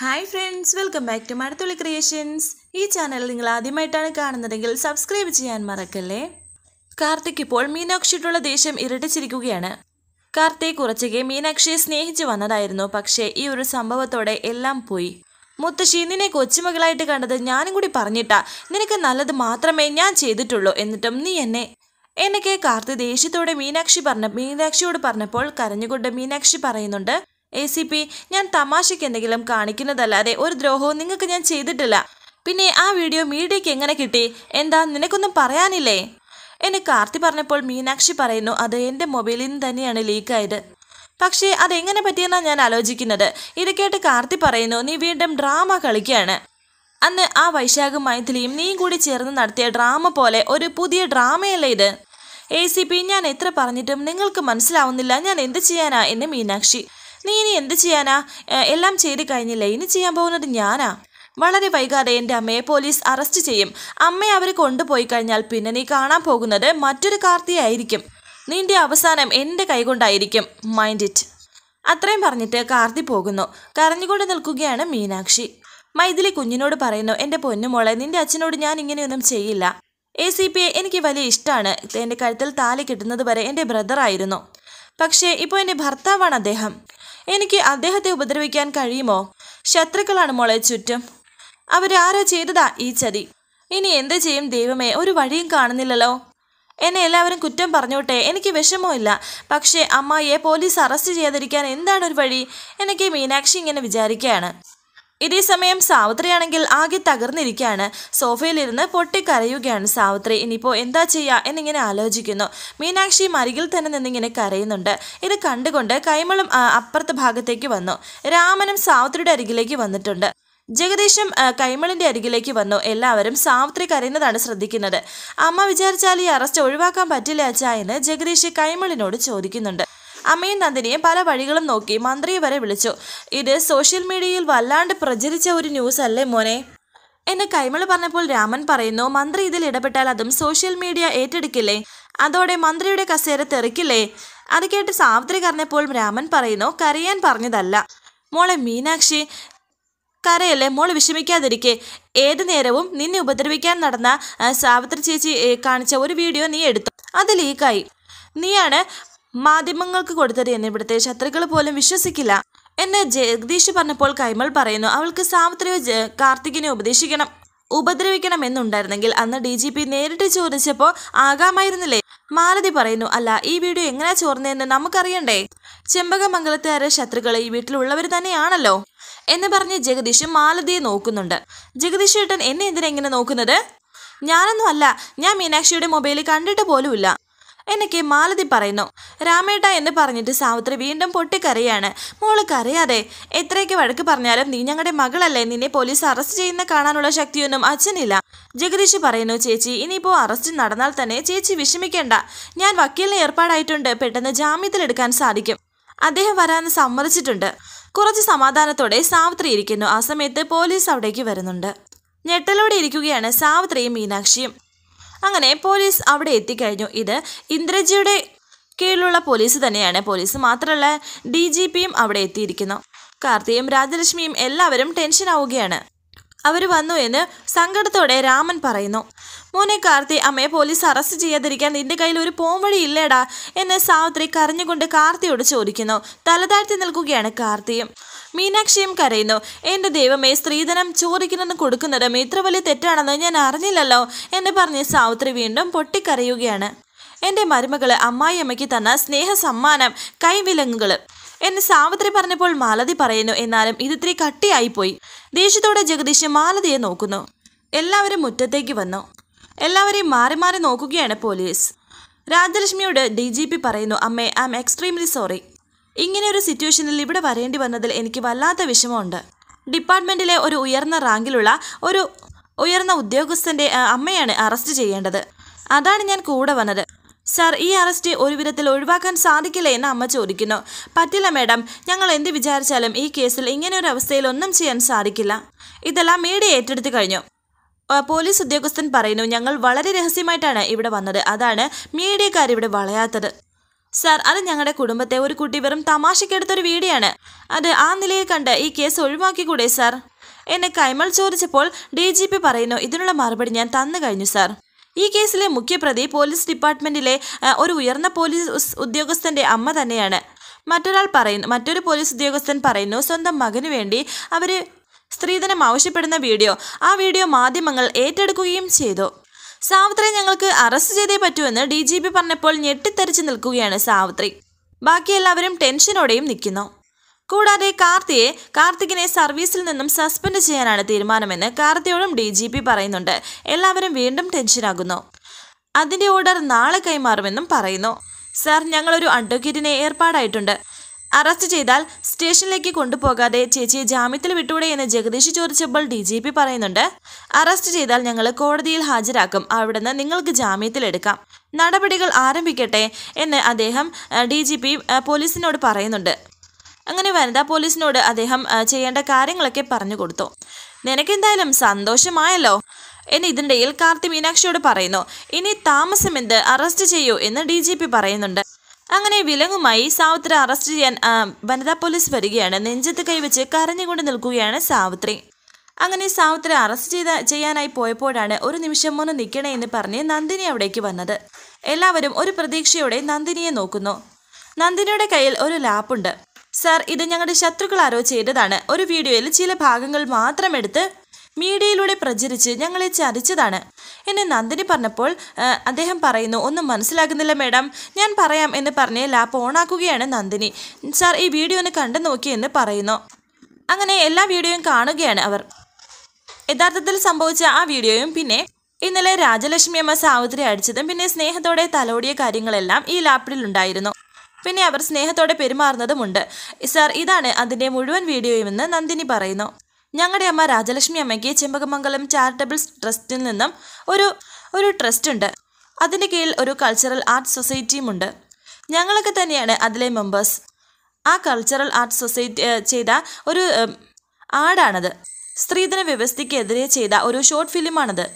hi friends welcome back to Marathulli creations ഈ channel നിങ്ങൾ ആദ്യമായിട്ടാണ് കാണുന്നതെങ്കിൽ സബ്സ്ക്രൈബ് ചെയ്യാൻ മറക്കല്ലേ കാർത്തിക് ഇപ്പോൾ മീനാക്ഷിയിട്ടുള്ള ദേഷ്യം ഇരട്ടിച്ചിരിക്കുകയാണ് കാർത്തിക് കുറച്ചൊക്കെ മീനാക്ഷിയെ സ്നേഹിച്ചു വന്നതായിരുന്നു പക്ഷേ ഈ ഒരു സംഭവത്തോടെ എല്ലാം പോയി മുത്തശ്ശി നിന്നെ കൊച്ചുമകളായിട്ട് കണ്ടത് ഞാനും കൂടി പറഞ്ഞിട്ടാ നിനക്ക് നല്ലത് മാത്രമേ ഞാൻ ചെയ്തിട്ടുള്ളൂ എന്നിട്ടും നീ എന്നെ എന്നൊക്കെ കാർത്തി ദേഷ്യത്തോടെ മീനാക്ഷി പറഞ്ഞ മീനാക്ഷിയോട് പറഞ്ഞപ്പോൾ കരഞ്ഞുകൊണ്ട് മീനാക്ഷി പറയുന്നുണ്ട് എ സി പി ഞാൻ തമാശയ്ക്ക് എന്തെങ്കിലും കാണിക്കുന്നതല്ലാതെ ഒരു ദ്രോഹവും നിങ്ങൾക്ക് ഞാൻ ചെയ്തിട്ടില്ല പിന്നെ ആ വീഡിയോ മീഡിയയ്ക്ക് എങ്ങനെ കിട്ടി എന്താ നിനക്കൊന്നും പറയാനില്ലേ എന്നെ കാർത്തി പറഞ്ഞപ്പോൾ മീനാക്ഷി പറയുന്നു അത് എൻ്റെ മൊബൈലിൽ നിന്ന് തന്നെയാണ് ലീക്കായത് പക്ഷേ അതെങ്ങനെ പറ്റിയെന്നാണ് ഞാൻ ആലോചിക്കുന്നത് ഇത് കേട്ട് കാർത്തി പറയുന്നു നീ വീണ്ടും ഡ്രാമ കളിക്കുകയാണ് അന്ന് ആ വൈശാഖ് മൈഥിലിയും നീ കൂടി ചേർന്ന് നടത്തിയ ഡ്രാമ പോലെ ഒരു പുതിയ ഡ്രാമയല്ലേ ഇത് എ സി പി ഞാൻ എത്ര പറഞ്ഞിട്ടും നിങ്ങൾക്ക് മനസ്സിലാവുന്നില്ല ഞാൻ എന്ത് ചെയ്യാനാ എന്ന് മീനാക്ഷി നീ ഇനി എന്ത് ചെയ്യാനാ എല്ലാം ചെയ്ത് കഴിഞ്ഞില്ലേ ഇനി ചെയ്യാൻ പോകുന്നത് ഞാനാ വളരെ വൈകാതെ എൻ്റെ അമ്മയെ പോലീസ് അറസ്റ്റ് ചെയ്യും അമ്മയെ അവർ കൊണ്ടുപോയി കഴിഞ്ഞാൽ പിന്നെ നീ കാണാൻ പോകുന്നത് മറ്റൊരു കാർത്തിയായിരിക്കും നിന്റെ അവസാനം എൻ്റെ കൈകൊണ്ടായിരിക്കും മൈൻഡ് ഇറ്റ് അത്രയും പറഞ്ഞിട്ട് കാർത്തി പോകുന്നു കരഞ്ഞുകൊണ്ട് നിൽക്കുകയാണ് മീനാക്ഷി മൈഥിലി കുഞ്ഞിനോട് പറയുന്നു എൻ്റെ പൊന്നുമോളെ നിന്റെ അച്ഛനോട് ഞാൻ ഇങ്ങനെയൊന്നും ചെയ്യില്ല എ സി പി എനിക്ക് വലിയ ഇഷ്ടമാണ് എൻ്റെ കഴുത്തിൽ താലി കിട്ടുന്നത് വരെ എൻ്റെ ബ്രദറായിരുന്നു പക്ഷേ ഇപ്പോൾ എൻ്റെ ഭർത്താവാണ് അദ്ദേഹം എനിക്ക് അദ്ദേഹത്തെ ഉപദ്രവിക്കാൻ കഴിയുമോ ശത്രുക്കളാണ് മോളെ ചുറ്റും അവരാരോ ചെയ്തതാ ഈ ചതി ഇനി എന്ത് ചെയ്യും ദൈവമേ ഒരു വഴിയും കാണുന്നില്ലല്ലോ എന്നെ എല്ലാവരും കുറ്റം പറഞ്ഞോട്ടെ എനിക്ക് ഇല്ല പക്ഷേ അമ്മായിയെ പോലീസ് അറസ്റ്റ് ചെയ്യാതിരിക്കാൻ എന്താണ് ഒരു വഴി എനിക്ക് മീനാക്ഷി ഇങ്ങനെ വിചാരിക്കുകയാണ് സമയം സാവിത്രിയാണെങ്കിൽ ആകെ തകർന്നിരിക്കുകയാണ് സോഫയിലിരുന്ന് പൊട്ടിക്കരയുകയാണ് സാവിത്രി ഇനിയിപ്പോൾ എന്താ ചെയ്യുക എന്നിങ്ങനെ ആലോചിക്കുന്നു മീനാക്ഷി മരികിൽ തന്നെ നിന്നിങ്ങനെ കരയുന്നുണ്ട് ഇത് കണ്ടുകൊണ്ട് കൈമളും അപ്പുറത്തെ ഭാഗത്തേക്ക് വന്നു രാമനും സാവിത്രിയുടെ അരികിലേക്ക് വന്നിട്ടുണ്ട് ജഗദീശും കൈമളിൻ്റെ അരികിലേക്ക് വന്നു എല്ലാവരും സാവിത്രി കരയുന്നതാണ് ശ്രദ്ധിക്കുന്നത് അമ്മ വിചാരിച്ചാൽ ഈ അറസ്റ്റ് ഒഴിവാക്കാൻ പറ്റില്ല അച്ഛ എന്ന് ജഗദീഷ് കൈമളിനോട് ചോദിക്കുന്നുണ്ട് അമ്മയും നന്ദിനിയും പല വഴികളും നോക്കി മന്ത്രിയെ വരെ വിളിച്ചു ഇത് സോഷ്യൽ മീഡിയയിൽ വല്ലാണ്ട് പ്രചരിച്ച ഒരു ന്യൂസ് അല്ലേ മോനെ എന്നെ കൈമള് പറഞ്ഞപ്പോൾ രാമൻ പറയുന്നു മന്ത്രി ഇതിൽ ഇടപെട്ടാൽ അതും സോഷ്യൽ മീഡിയ ഏറ്റെടുക്കില്ലേ അതോടെ മന്ത്രിയുടെ കസേര തെറിക്കില്ലേ അത് കേട്ട് സാവിത്രി കരഞ്ഞപ്പോൾ രാമൻ പറയുന്നു കരയാൻ പറഞ്ഞതല്ല മോളെ മീനാക്ഷി കരയല്ലേ മോൾ വിഷമിക്കാതിരിക്കെ ഏത് നേരവും നിന്നെ ഉപദ്രവിക്കാൻ നടന്ന സാവിത്രി ചേച്ചി കാണിച്ച ഒരു വീഡിയോ നീ എടുത്തു അത് ലീക്കായി നീയാണ് മാധ്യമങ്ങൾക്ക് കൊടുത്തത് ഇവിടുത്തെ ശത്രുക്കൾ പോലും വിശ്വസിക്കില്ല എന്ന് ജഗദീഷ് പറഞ്ഞപ്പോൾ കൈമൾ പറയുന്നു അവൾക്ക് സാമത്രിയോ കാർത്തികിനെ ഉപദേശിക്കണം ഉപദ്രവിക്കണം എന്നുണ്ടായിരുന്നെങ്കിൽ അന്ന് ഡി ജി പി നേരിട്ട് ചോദിച്ചപ്പോൾ ആകാമായിരുന്നില്ലേ മാലതി പറയുന്നു അല്ല ഈ വീഡിയോ എങ്ങനെയാ ചോർന്നതെന്ന് നമുക്കറിയണ്ടേ ചെമ്പകമംഗലത്തുകാരെ ശത്രുക്കൾ ഈ വീട്ടിലുള്ളവർ തന്നെയാണല്ലോ എന്ന് പറഞ്ഞ് ജഗദീഷ് മാലതിയെ നോക്കുന്നുണ്ട് ജഗദീഷ് ഏട്ടൻ എന്നെ എന്തിനാ ഇങ്ങനെ നോക്കുന്നത് ഞാനൊന്നും അല്ല ഞാൻ മീനാക്ഷിയുടെ മൊബൈൽ കണ്ടിട്ട് പോലുമില്ല എന്നൊക്കെ മാലതി പറയുന്നു രാമേട്ട എന്ന് പറഞ്ഞിട്ട് സാവിത്രി വീണ്ടും പൊട്ടിക്കറിയാണ് മോള് കറിയാതെ എത്രയൊക്കെ വഴക്ക് പറഞ്ഞാലും നീ ഞങ്ങളുടെ മകളല്ലേ നിന്നെ പോലീസ് അറസ്റ്റ് ചെയ്യുന്ന കാണാനുള്ള ശക്തിയൊന്നും അച്ഛനില്ല ജഗദീഷ് പറയുന്നു ചേച്ചി ഇനിയിപ്പോൾ അറസ്റ്റ് നടന്നാൽ തന്നെ ചേച്ചി വിഷമിക്കേണ്ട ഞാൻ വക്കീലിന് ഏർപ്പാടായിട്ടുണ്ട് പെട്ടെന്ന് ജാമ്യത്തിലെടുക്കാൻ സാധിക്കും അദ്ദേഹം വരാന്ന് സമ്മതിച്ചിട്ടുണ്ട് കുറച്ച് സമാധാനത്തോടെ സാവിത്രി ഇരിക്കുന്നു ആ സമയത്ത് പോലീസ് അവിടേക്ക് വരുന്നുണ്ട് ഞെട്ടലോടെ ഇരിക്കുകയാണ് സാവിത്രിയും മീനാക്ഷിയും അങ്ങനെ പോലീസ് അവിടെ എത്തിക്കഴിഞ്ഞു ഇത് ഇന്ദ്രജിയുടെ കീഴിലുള്ള പോലീസ് തന്നെയാണ് പോലീസ് മാത്രമല്ല ഡി ജി പിയും അവിടെ എത്തിയിരിക്കുന്നു കാർത്തിയും രാജലക്ഷ്മിയും എല്ലാവരും ടെൻഷൻ ആവുകയാണ് അവർ വന്നു എന്ന് സങ്കടത്തോടെ രാമൻ പറയുന്നു മോനെ കാർത്തി അമ്മയെ പോലീസ് അറസ്റ്റ് ചെയ്യാതിരിക്കാൻ നിന്റെ കയ്യിൽ ഒരു പോംവഴി ഇല്ലേടാ എന്ന് സാവിത്രി കരഞ്ഞുകൊണ്ട് കാർത്തിയോട് ചോദിക്കുന്നു തലതാഴ്ത്തി നിൽക്കുകയാണ് കാർത്തിയും മീനാക്ഷിയും കരയുന്നു എൻ്റെ ദൈവമേ സ്ത്രീധനം ചോദിക്കുന്നതും കൊടുക്കുന്നതും ഇത്ര വലിയ തെറ്റാണെന്ന് ഞാൻ അറിഞ്ഞില്ലല്ലോ എന്ന് പറഞ്ഞ് സാവിത്രി വീണ്ടും പൊട്ടിക്കരയുകയാണ് എൻ്റെ മരുമകള് അമ്മായിയമ്മയ്ക്ക് തന്ന സ്നേഹ സമ്മാനം കൈവിലങ്ങുകള് എന്ന് സാവിത്രി പറഞ്ഞപ്പോൾ മാലതി പറയുന്നു എന്നാലും ഇതിത്തിരി കട്ടിയായിപ്പോയി ദേഷ്യത്തോടെ ജഗദീഷ് മാലതിയെ നോക്കുന്നു എല്ലാവരും മുറ്റത്തേക്ക് വന്നു എല്ലാവരെയും മാറി മാറി നോക്കുകയാണ് പോലീസ് രാജലക്ഷ്മിയോട് ഡി പറയുന്നു അമ്മേ ഐ ആം എക്സ്ട്രീംലി സോറി ഇങ്ങനെ ഒരു സിറ്റുവേഷനിൽ ഇവിടെ വരേണ്ടി വന്നതിൽ എനിക്ക് വല്ലാത്ത വിഷമമുണ്ട് ഡിപ്പാർട്ട്മെന്റിലെ ഒരു ഉയർന്ന റാങ്കിലുള്ള ഒരു ഉയർന്ന ഉദ്യോഗസ്ഥന്റെ അമ്മയാണ് അറസ്റ്റ് ചെയ്യേണ്ടത് അതാണ് ഞാൻ കൂടെ വന്നത് സാർ ഈ അറസ്റ്റ് ഒരു വിധത്തിൽ ഒഴിവാക്കാൻ സാധിക്കില്ല എന്ന് അമ്മ ചോദിക്കുന്നു പറ്റില്ല മാഡം ഞങ്ങൾ എന്ത് വിചാരിച്ചാലും ഈ കേസിൽ ഇങ്ങനെ ഒരു അവസ്ഥയിൽ ഒന്നും ചെയ്യാൻ സാധിക്കില്ല ഇതെല്ലാം മീഡിയ ഏറ്റെടുത്തു കഴിഞ്ഞു പോലീസ് ഉദ്യോഗസ്ഥൻ പറയുന്നു ഞങ്ങൾ വളരെ രഹസ്യമായിട്ടാണ് ഇവിടെ വന്നത് അതാണ് മീഡിയക്കാർ ഇവിടെ വളയാത്തത് സാർ അത് ഞങ്ങളുടെ കുടുംബത്തെ ഒരു കുട്ടി വെറും തമാശക്കെടുത്തൊരു വീടിയാണ് അത് ആ നിലയിൽ കണ്ട് ഈ കേസ് ഒഴിവാക്കിക്കൂടെ സാർ എന്നെ കൈമൾ ചോദിച്ചപ്പോൾ ഡി ജി പി പറയുന്നു ഇതിനുള്ള മറുപടി ഞാൻ തന്നു കഴിഞ്ഞു സാർ ഈ കേസിലെ മുഖ്യപ്രതി പോലീസ് ഡിപ്പാർട്ട്മെന്റിലെ ഒരു ഉയർന്ന പോലീസ് ഉദ്യോഗസ്ഥന്റെ അമ്മ തന്നെയാണ് മറ്റൊരാൾ പറയുന്നു മറ്റൊരു പോലീസ് ഉദ്യോഗസ്ഥൻ പറയുന്നു സ്വന്തം മകന് വേണ്ടി അവർ സ്ത്രീധനം ആവശ്യപ്പെടുന്ന വീഡിയോ ആ വീഡിയോ മാധ്യമങ്ങൾ ഏറ്റെടുക്കുകയും ചെയ്തു സാവിത്രി ഞങ്ങൾക്ക് അറസ്റ്റ് ചെയ്തേ പറ്റുമെന്ന് ഡി ജി പി പറഞ്ഞപ്പോൾ ഞെട്ടിത്തെറിച്ച് നിൽക്കുകയാണ് സാവിത്രി ബാക്കി എല്ലാവരും ടെൻഷനോടെയും നിൽക്കുന്നു കൂടാതെ കാർത്തിയെ കാർത്തികിനെ സർവീസിൽ നിന്നും സസ്പെൻഡ് ചെയ്യാനാണ് തീരുമാനമെന്ന് കാർത്തിയോടും ഡി ജി പി പറയുന്നുണ്ട് എല്ലാവരും വീണ്ടും ടെൻഷനാകുന്നു അതിൻ്റെ ഓർഡർ നാളെ കൈമാറുമെന്നും പറയുന്നു സാർ ഞങ്ങളൊരു അഡ്വക്കേറ്റിനെ ഏർപ്പാടായിട്ടുണ്ട് അറസ്റ്റ് ചെയ്താൽ സ്റ്റേഷനിലേക്ക് കൊണ്ടുപോകാതെ ചേച്ചിയെ ജാമ്യത്തിൽ വിട്ടൂടെ എന്ന് ജഗദീഷ് ചോദിച്ചപ്പോൾ ഡി ജി പി പറയുന്നുണ്ട് അറസ്റ്റ് ചെയ്താൽ ഞങ്ങൾ കോടതിയിൽ ഹാജരാക്കും അവിടുന്ന് നിങ്ങൾക്ക് ജാമ്യത്തിലെടുക്കാം നടപടികൾ ആരംഭിക്കട്ടെ എന്ന് അദ്ദേഹം ഡി ജി പി പോലീസിനോട് പറയുന്നുണ്ട് അങ്ങനെ വനിതാ പോലീസിനോട് അദ്ദേഹം ചെയ്യേണ്ട കാര്യങ്ങളൊക്കെ പറഞ്ഞു കൊടുത്തു നിനക്കെന്തായാലും സന്തോഷമായല്ലോ എന്ന് ഇതിൻ്റെയിൽ കാർത്തി മീനാക്ഷിയോട് പറയുന്നു ഇനി താമസമെന്ത് അറസ്റ്റ് ചെയ്യൂ എന്ന് ഡി പറയുന്നുണ്ട് അങ്ങനെ വിലങ്ങുമായി സാവിത്രി അറസ്റ്റ് ചെയ്യാൻ വനിതാ പോലീസ് വരികയാണ് നെഞ്ചത്ത് കൈവച്ച് കരഞ്ഞുകൊണ്ട് നിൽക്കുകയാണ് സാവിത്രി അങ്ങനെ സാവിത്രി അറസ്റ്റ് ചെയ്ത ചെയ്യാനായി പോയപ്പോഴാണ് ഒരു നിമിഷം മുന്ന് നിൽക്കണേ എന്ന് പറഞ്ഞ് നന്ദിനി അവിടേക്ക് വന്നത് എല്ലാവരും ഒരു പ്രതീക്ഷയോടെ നന്ദിനിയെ നോക്കുന്നു നന്ദിനിയുടെ കയ്യിൽ ഒരു ലാപ്പുണ്ട് സർ ഇത് ഞങ്ങളുടെ ശത്രുക്കൾ ആരോ ചെയ്തതാണ് ഒരു വീഡിയോയിൽ ചില ഭാഗങ്ങൾ മാത്രം എടുത്ത് മീഡിയയിലൂടെ പ്രചരിച്ച് ഞങ്ങളെ ചതിച്ചതാണ് എന്നെ നന്ദിനി പറഞ്ഞപ്പോൾ അദ്ദേഹം പറയുന്നു ഒന്നും മനസ്സിലാകുന്നില്ല മേഡം ഞാൻ പറയാം എന്ന് പറഞ്ഞ് ലാപ്പ് ഓണാക്കുകയാണ് നന്ദിനി സാർ ഈ വീഡിയോ ഒന്ന് കണ്ടു നോക്കിയെന്ന് പറയുന്നു അങ്ങനെ എല്ലാ വീഡിയോയും കാണുകയാണ് അവർ യഥാർത്ഥത്തിൽ സംഭവിച്ച ആ വീഡിയോയും പിന്നെ ഇന്നലെ രാജലക്ഷ്മി അമ്മ സാവിത്രി അടിച്ചതും പിന്നെ സ്നേഹത്തോടെ തലോടിയ കാര്യങ്ങളെല്ലാം ഈ ലാപ്പിലുണ്ടായിരുന്നു പിന്നെ അവർ സ്നേഹത്തോടെ പെരുമാറുന്നതുമുണ്ട് സാർ ഇതാണ് അതിൻ്റെ മുഴുവൻ വീഡിയോയുമെന്ന് നന്ദിനി പറയുന്നു ഞങ്ങളുടെ അമ്മ രാജലക്ഷ്മി അമ്മയ്ക്ക് ചെമ്പകമംഗലം ചാരിറ്റബിൾ ട്രസ്റ്റിൽ നിന്നും ഒരു ഒരു ട്രസ്റ്റ് ഉണ്ട് അതിൻ്റെ കീഴിൽ ഒരു കൾച്ചറൽ ആർട്ട് സൊസൈറ്റിയും ഉണ്ട് ഞങ്ങളൊക്കെ തന്നെയാണ് അതിലെ മെമ്പേഴ്സ് ആ കൾച്ചറൽ ആർട്ട് സൊസൈറ്റി ചെയ്ത ഒരു ആടാണത് സ്ത്രീധന വ്യവസ്ഥയ്ക്കെതിരെ ചെയ്ത ഒരു ഷോർട്ട് ഫിലിമാണത്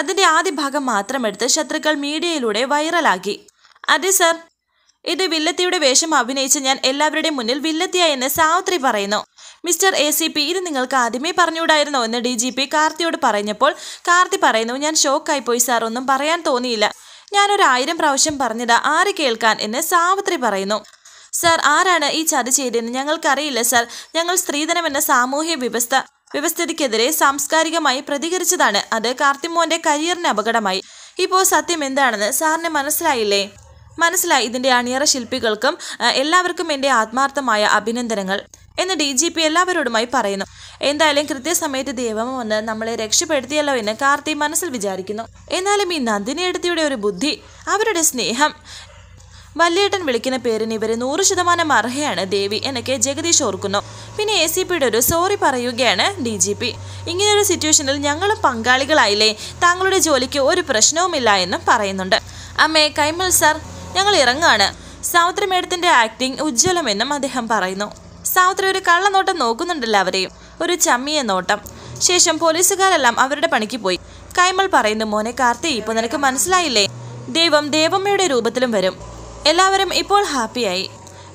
അതിൻ്റെ ആദ്യ ഭാഗം മാത്രമെടുത്ത് ശത്രുക്കൾ മീഡിയയിലൂടെ വൈറലാക്കി അതെ സർ ഇത് വില്ലത്തിയുടെ വേഷം അഭിനയിച്ച് ഞാൻ എല്ലാവരുടെയും മുന്നിൽ വില്ലത്തിയായെന്ന് സാവിത്രി പറയുന്നു മിസ്റ്റർ എ സി പി ഇത് നിങ്ങൾക്ക് ആദ്യമേ പറഞ്ഞുകൂടായിരുന്നോ എന്ന് ഡി ജി പി കാർത്തിയോട് പറഞ്ഞപ്പോൾ കാർത്തി പറയുന്നു ഞാൻ ഷോക്കായി പോയി സാർ ഒന്നും പറയാൻ തോന്നിയില്ല ഞാനൊരു ആയിരം പ്രാവശ്യം പറഞ്ഞതാ ആര് കേൾക്കാൻ എന്ന് സാവിത്രി പറയുന്നു സാർ ആരാണ് ഈ ചതി ചെയ്തതെന്ന് ഞങ്ങൾക്കറിയില്ല സാർ ഞങ്ങൾ സ്ത്രീധനമെന്ന സാമൂഹ്യ വ്യവസ്ഥ വ്യവസ്ഥതിക്കെതിരെ സാംസ്കാരികമായി പ്രതികരിച്ചതാണ് അത് കാർത്തിമോന്റെ കരിയറിന് അപകടമായി ഇപ്പോൾ സത്യം എന്താണെന്ന് സാറിന് മനസ്സിലായില്ലേ മനസ്സിലായി ഇതിൻ്റെ അണിയറ ശില്പികൾക്കും എല്ലാവർക്കും എൻ്റെ ആത്മാർത്ഥമായ അഭിനന്ദനങ്ങൾ എന്ന് ഡി ജി പി എല്ലാവരോടുമായി പറയുന്നു എന്തായാലും കൃത്യസമയത്ത് ദേവമ വന്ന് നമ്മളെ രക്ഷപ്പെടുത്തിയല്ലോ എന്ന് കാർത്തി മനസ്സിൽ വിചാരിക്കുന്നു എന്നാലും ഈ നന്ദിനിയെടുത്തിയുടെ ഒരു ബുദ്ധി അവരുടെ സ്നേഹം വല്യേട്ടൻ വിളിക്കുന്ന പേരിന് ഇവരെ നൂറ് ശതമാനം അർഹയാണ് ദേവി എന്നൊക്കെ ജഗദീഷ് ഓർക്കുന്നു പിന്നെ എ സി പിയുടെ ഒരു സോറി പറയുകയാണ് ഡി ജി പി ഇങ്ങനെയൊരു സിറ്റുവേഷനിൽ ഞങ്ങളും പങ്കാളികളായില്ലേ താങ്കളുടെ ജോലിക്ക് ഒരു പ്രശ്നവുമില്ല എന്നും പറയുന്നുണ്ട് അമ്മേ കൈമൽ സാർ ഞങ്ങൾ ഇറങ്ങുകയാണ് സൗത്ര മേഡത്തിന്റെ ആക്ടിംഗ് ഉജ്ജ്വലമെന്നും അദ്ദേഹം പറയുന്നു സൗത്ര ഒരു കള്ളനോട്ടം നോക്കുന്നുണ്ടല്ലോ അവരെയും ഒരു ചമ്മിയ നോട്ടം ശേഷം പോലീസുകാരെല്ലാം അവരുടെ പണിക്ക് പോയി കൈമൾ പറയുന്നു മോനെ കാർത്തി ഇപ്പൊ നിനക്ക് മനസ്സിലായില്ലേ ദൈവം ദേവമ്മയുടെ രൂപത്തിലും വരും എല്ലാവരും ഇപ്പോൾ ഹാപ്പിയായി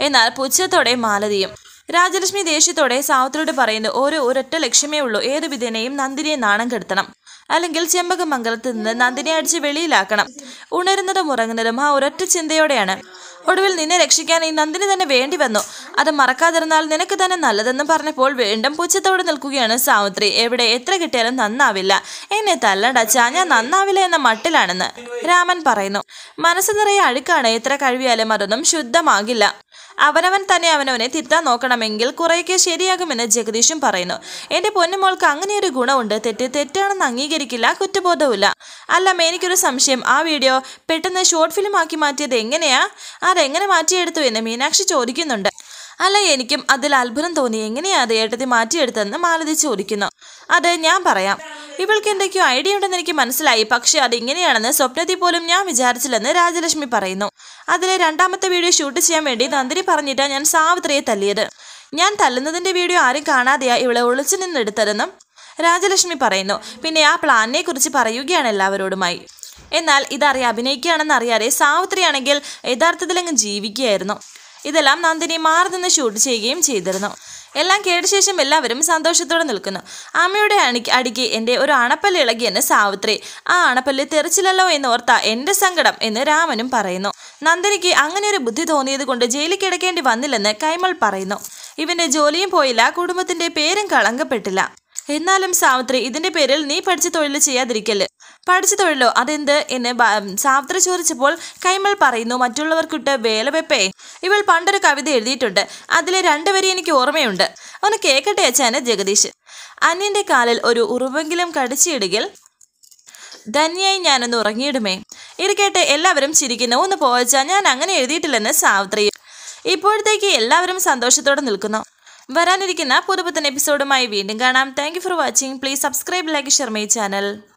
എന്നാൽ പുച്ഛത്തോടെ മാലതിയും രാജലക്ഷ്മി ദേഷ്യത്തോടെ സാവിത്രിയോട് പറയുന്നു ഓരോ ഒരൊറ്റ ലക്ഷ്യമേ ഉള്ളൂ ഏതു വിധേനയും നന്ദിനിയെ നാണം കെടുത്തണം അല്ലെങ്കിൽ ചെമ്പകമംഗലത്ത് നിന്ന് നന്ദിനെ അടിച്ച് വെളിയിലാക്കണം ഉണരുന്നതും ഉറങ്ങുന്നതും ആ ഒരൊറ്റ ചിന്തയോടെയാണ് ഒടുവിൽ നിന്നെ രക്ഷിക്കാൻ ഈ നന്ദിനി തന്നെ വേണ്ടി വന്നു അത് മറക്കാതിരുന്നാൽ നിനക്ക് തന്നെ നല്ലതെന്ന് പറഞ്ഞപ്പോൾ വീണ്ടും പുച്ഛത്തോടെ നിൽക്കുകയാണ് സാവിത്രി എവിടെ എത്ര കിട്ടിയാലും നന്നാവില്ല എന്നെ തല്ലടച്ചാ ഞാൻ നന്നാവില്ല എന്ന മട്ടിലാണെന്ന് രാമൻ പറയുന്നു മനസ്സ് നിറയെ അഴുക്കാണ് എത്ര കഴിവിയാലും അതൊന്നും ശുദ്ധമാകില്ല അവനവൻ തന്നെ അവനവനെ തിരുത്താൻ നോക്കണമെങ്കിൽ കുറേയൊക്കെ ശരിയാകുമെന്ന് ജഗദീഷും പറയുന്നു എൻ്റെ പൊന്നുമോൾക്ക് അങ്ങനെയൊരു ഗുണമുണ്ട് തെറ്റ് തെറ്റാണെന്ന് അംഗീകരിക്കില്ല കുറ്റബോധവുമില്ല അല്ല മേനിക്കൊരു സംശയം ആ വീഡിയോ പെട്ടെന്ന് ഷോർട്ട് ഫിലിം ആക്കി മാറ്റിയത് എങ്ങനെയാ അതെങ്ങനെ മാറ്റിയെടുത്തു എന്ന് മീനാക്ഷി ചോദിക്കുന്നുണ്ട് അല്ല എനിക്കും അതിൽ അത്ഭുതം തോന്നി എങ്ങനെയാ അത് ഏട്ടത്തി മാറ്റിയെടുത്തതെന്ന് മാലതി ചോദിക്കുന്നു അത് ഞാൻ പറയാം ഇവൾക്ക് എന്തൊക്കെയോ ഐഡിയ ഉണ്ടെന്ന് എനിക്ക് മനസ്സിലായി പക്ഷെ അത് ഇങ്ങനെയാണെന്ന് സ്വപ്നത്തിൽ പോലും ഞാൻ വിചാരിച്ചില്ലെന്ന് രാജലക്ഷ്മി പറയുന്നു അതിലെ രണ്ടാമത്തെ വീഡിയോ ഷൂട്ട് ചെയ്യാൻ വേണ്ടി നന്ദിനി പറഞ്ഞിട്ടാണ് ഞാൻ സാവിത്രിയെ തല്ലിയത് ഞാൻ തല്ലുന്നതിന്റെ വീഡിയോ ആരും കാണാതെയാ ഇവളെ ഒളിച്ചു നിന്നെടുത്തതെന്നും രാജലക്ഷ്മി പറയുന്നു പിന്നെ ആ പ്ലാനിനെ കുറിച്ച് പറയുകയാണ് എല്ലാവരോടുമായി എന്നാൽ ഇതറിയ അഭിനയിക്കുകയാണെന്ന് അറിയാതെ സാവിത്രിയാണെങ്കിൽ യഥാർത്ഥത്തിലങ്ങ് ജീവിക്കുകയായിരുന്നു ഇതെല്ലാം നന്ദിനി മാറി നിന്ന് ഷൂട്ട് ചെയ്യുകയും ചെയ്തിരുന്നു എല്ലാം കേട്ട ശേഷം എല്ലാവരും സന്തോഷത്തോടെ നിൽക്കുന്നു അമ്മയുടെ അണിക്ക് അടിക്ക് എൻ്റെ ഒരു അണപ്പല്ല് ഇളകിയെന്ന് സാവിത്രി ആ അണപ്പല്ല് തെറിച്ചില്ലല്ലോ ഓർത്ത എൻ്റെ സങ്കടം എന്ന് രാമനും പറയുന്നു നന്ദിനിക്ക് അങ്ങനെ ഒരു ബുദ്ധി തോന്നിയത് കൊണ്ട് ജയിലിൽ കിടക്കേണ്ടി വന്നില്ലെന്ന് കൈമൾ പറയുന്നു ഇവൻ്റെ ജോലിയും പോയില്ല കുടുംബത്തിൻ്റെ പേരും കളങ്കപ്പെട്ടില്ല എന്നാലും സാവിത്രി ഇതിൻ്റെ പേരിൽ നീ പഠിച്ച തൊഴിൽ ചെയ്യാതിരിക്കല്ലേ പഠിച്ചു അതെന്ത് എന്ന് സാവിത്രി ചോദിച്ചപ്പോൾ കൈമൾ പറയുന്നു മറ്റുള്ളവർക്കിട്ട് വേലവെപ്പേ ഇവൾ പണ്ടൊരു കവിത എഴുതിയിട്ടുണ്ട് അതിലെ വരി എനിക്ക് ഓർമ്മയുണ്ട് ഒന്ന് കേക്കട്ടെ അച്ഛാന് ജഗദീഷ് അന്യന്റെ കാലിൽ ഒരു ഉറുവെങ്കിലും കടിച്ചിടുകിൽ ധന്യായി ഞാനൊന്ന് ഉറങ്ങിയിടുമേ ഇത് കേട്ട് എല്ലാവരും ചിരിക്കുന്നു ഒന്ന് പോവച്ചാൽ ഞാൻ അങ്ങനെ എഴുതിയിട്ടില്ലെന്ന് സാവിത്രി ഇപ്പോഴത്തേക്ക് എല്ലാവരും സന്തോഷത്തോടെ നിൽക്കുന്നു വരാനിരിക്കുന്ന പുതുപുത്തൻ എപ്പിസോഡുമായി വീണ്ടും കാണാം thank for watching please subscribe like share my channel